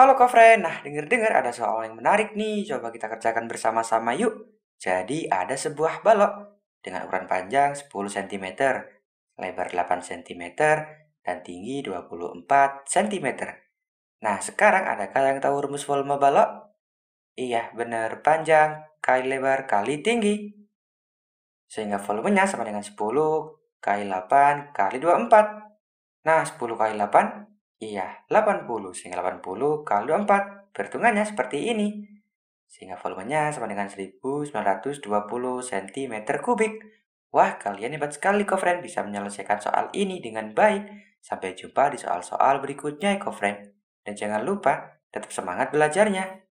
Halo kofren, nah denger-dengar ada soal yang menarik nih, coba kita kerjakan bersama-sama yuk. Jadi ada sebuah balok dengan ukuran panjang 10 cm, lebar 8 cm, dan tinggi 24 cm. Nah sekarang adakah yang tahu rumus volume balok? Iya benar panjang kali lebar kali tinggi. Sehingga volumenya sama dengan 10 kali 8 kali 24. Nah 10 kali 8 Iya, 80 sehingga 80 kali 24. perhitungannya seperti ini. Sehingga volumenya sama dengan 1920 cm kubik. Wah, kalian hebat sekali, Kofren. Bisa menyelesaikan soal ini dengan baik. Sampai jumpa di soal-soal berikutnya, ya, Kofren. Dan jangan lupa, tetap semangat belajarnya.